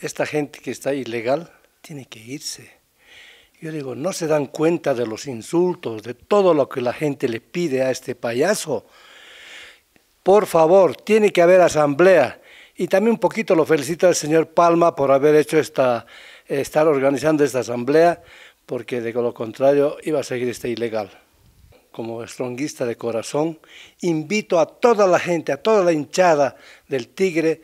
esta gente que está ilegal tiene que irse. Yo digo, no se dan cuenta de los insultos, de todo lo que la gente le pide a este payaso. Por favor, tiene que haber asamblea. Y también un poquito lo felicito al señor Palma por haber hecho esta, estar organizando esta asamblea, porque de lo contrario iba a seguir este ilegal. Como estronguista de corazón, invito a toda la gente, a toda la hinchada del Tigre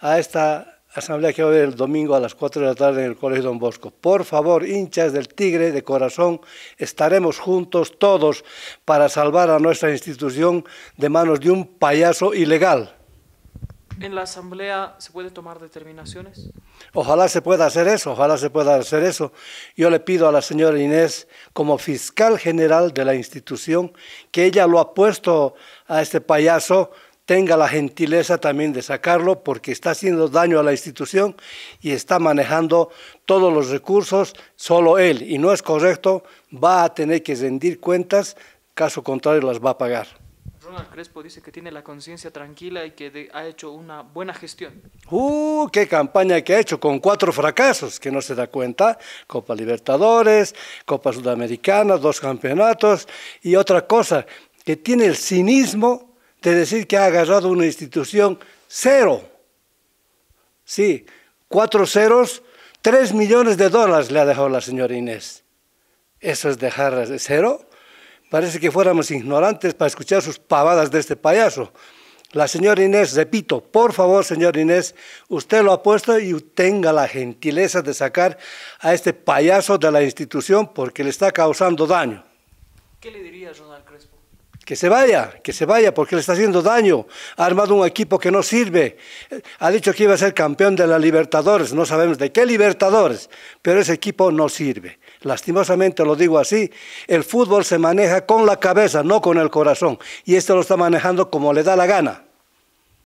a esta asamblea que hoy a el domingo a las 4 de la tarde en el Colegio Don Bosco. Por favor, hinchas del Tigre de corazón, estaremos juntos todos para salvar a nuestra institución de manos de un payaso ilegal. ¿En la asamblea se puede tomar determinaciones? Ojalá se pueda hacer eso, ojalá se pueda hacer eso. Yo le pido a la señora Inés, como fiscal general de la institución, que ella lo ha puesto a este payaso tenga la gentileza también de sacarlo porque está haciendo daño a la institución y está manejando todos los recursos solo él y no es correcto, va a tener que rendir cuentas, caso contrario las va a pagar. Ronald Crespo dice que tiene la conciencia tranquila y que ha hecho una buena gestión. ¡Uh! ¡Qué campaña que ha hecho! Con cuatro fracasos, que no se da cuenta. Copa Libertadores, Copa Sudamericana, dos campeonatos y otra cosa, que tiene el cinismo de decir que ha agarrado una institución, cero. Sí, cuatro ceros, tres millones de dólares le ha dejado la señora Inés. Eso es dejarla de cero. Parece que fuéramos ignorantes para escuchar sus pavadas de este payaso. La señora Inés, repito, por favor, señor Inés, usted lo ha puesto y tenga la gentileza de sacar a este payaso de la institución porque le está causando daño. ¿Qué le diría Ronald Crespo? que se vaya, que se vaya, porque le está haciendo daño. Ha armado un equipo que no sirve. Ha dicho que iba a ser campeón de la Libertadores, no sabemos de qué Libertadores, pero ese equipo no sirve. Lastimosamente lo digo así, el fútbol se maneja con la cabeza, no con el corazón, y esto lo está manejando como le da la gana.